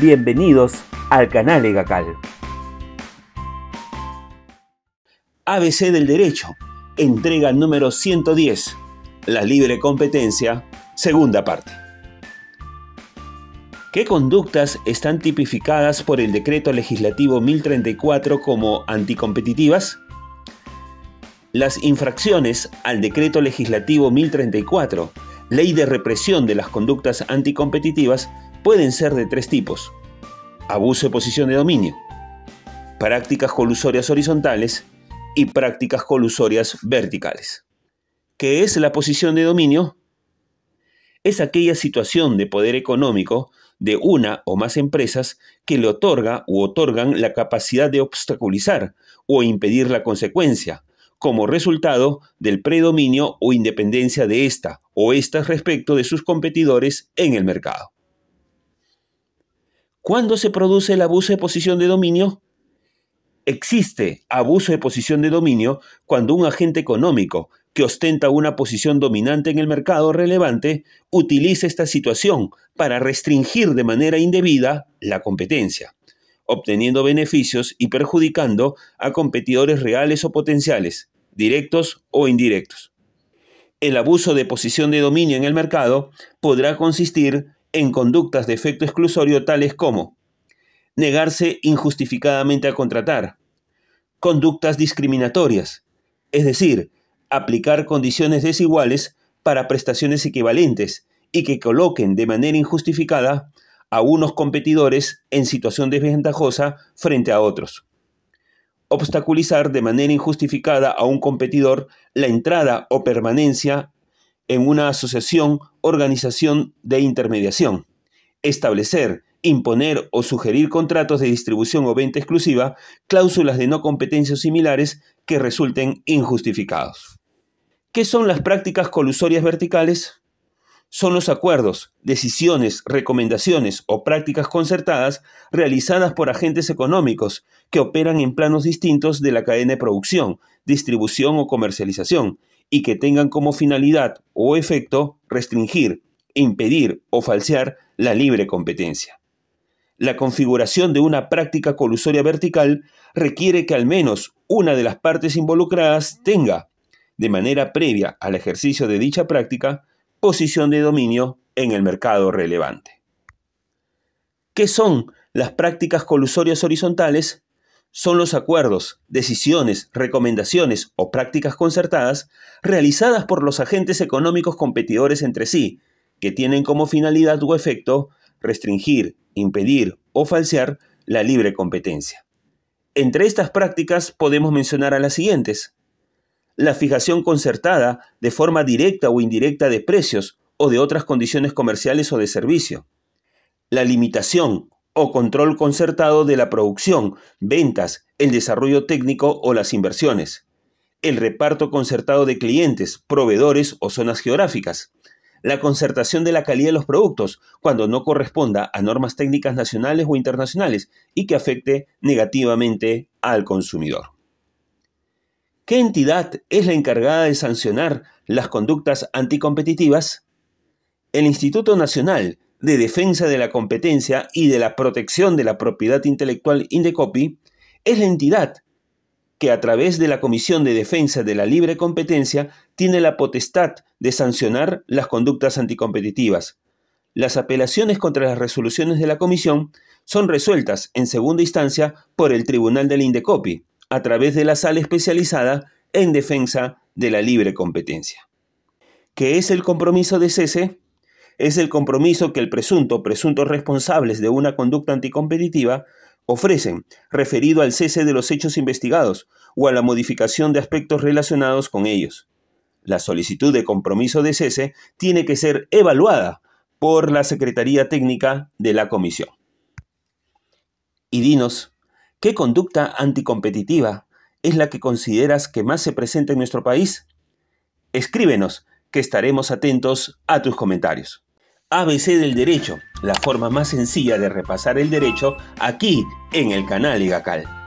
Bienvenidos al canal EGACAL. ABC del Derecho, entrega número 110, la libre competencia, segunda parte. ¿Qué conductas están tipificadas por el decreto legislativo 1034 como anticompetitivas? Las infracciones al decreto legislativo 1034, ley de represión de las conductas anticompetitivas, pueden ser de tres tipos. Abuso de posición de dominio, prácticas colusorias horizontales y prácticas colusorias verticales. ¿Qué es la posición de dominio? Es aquella situación de poder económico de una o más empresas que le otorga u otorgan la capacidad de obstaculizar o impedir la consecuencia, como resultado del predominio o independencia de esta o estas respecto de sus competidores en el mercado. ¿Cuándo se produce el abuso de posición de dominio? Existe abuso de posición de dominio cuando un agente económico que ostenta una posición dominante en el mercado relevante utiliza esta situación para restringir de manera indebida la competencia, obteniendo beneficios y perjudicando a competidores reales o potenciales, directos o indirectos. El abuso de posición de dominio en el mercado podrá consistir en conductas de efecto exclusorio tales como negarse injustificadamente a contratar, conductas discriminatorias, es decir, aplicar condiciones desiguales para prestaciones equivalentes y que coloquen de manera injustificada a unos competidores en situación desventajosa frente a otros. Obstaculizar de manera injustificada a un competidor la entrada o permanencia en una asociación, organización de intermediación. Establecer, imponer o sugerir contratos de distribución o venta exclusiva, cláusulas de no competencia similares que resulten injustificados. ¿Qué son las prácticas colusorias verticales? Son los acuerdos, decisiones, recomendaciones o prácticas concertadas realizadas por agentes económicos que operan en planos distintos de la cadena de producción, distribución o comercialización, y que tengan como finalidad o efecto restringir, impedir o falsear la libre competencia. La configuración de una práctica colusoria vertical requiere que al menos una de las partes involucradas tenga, de manera previa al ejercicio de dicha práctica, posición de dominio en el mercado relevante. ¿Qué son las prácticas colusorias horizontales? son los acuerdos, decisiones, recomendaciones o prácticas concertadas realizadas por los agentes económicos competidores entre sí, que tienen como finalidad o efecto restringir, impedir o falsear la libre competencia. Entre estas prácticas podemos mencionar a las siguientes. La fijación concertada de forma directa o indirecta de precios o de otras condiciones comerciales o de servicio. La limitación o control concertado de la producción, ventas, el desarrollo técnico o las inversiones. El reparto concertado de clientes, proveedores o zonas geográficas. La concertación de la calidad de los productos cuando no corresponda a normas técnicas nacionales o internacionales y que afecte negativamente al consumidor. ¿Qué entidad es la encargada de sancionar las conductas anticompetitivas? El Instituto Nacional de Defensa de la Competencia y de la Protección de la Propiedad Intelectual Indecopi es la entidad que a través de la Comisión de Defensa de la Libre Competencia tiene la potestad de sancionar las conductas anticompetitivas. Las apelaciones contra las resoluciones de la Comisión son resueltas en segunda instancia por el Tribunal del Indecopi, a través de la sala especializada en defensa de la libre competencia. ¿Qué es el compromiso de cese? es el compromiso que el presunto, presuntos responsables de una conducta anticompetitiva ofrecen, referido al cese de los hechos investigados o a la modificación de aspectos relacionados con ellos. La solicitud de compromiso de cese tiene que ser evaluada por la Secretaría Técnica de la Comisión. Y dinos, ¿qué conducta anticompetitiva es la que consideras que más se presenta en nuestro país? Escríbenos, que estaremos atentos a tus comentarios. ABC del Derecho, la forma más sencilla de repasar el derecho aquí en el canal Igacal.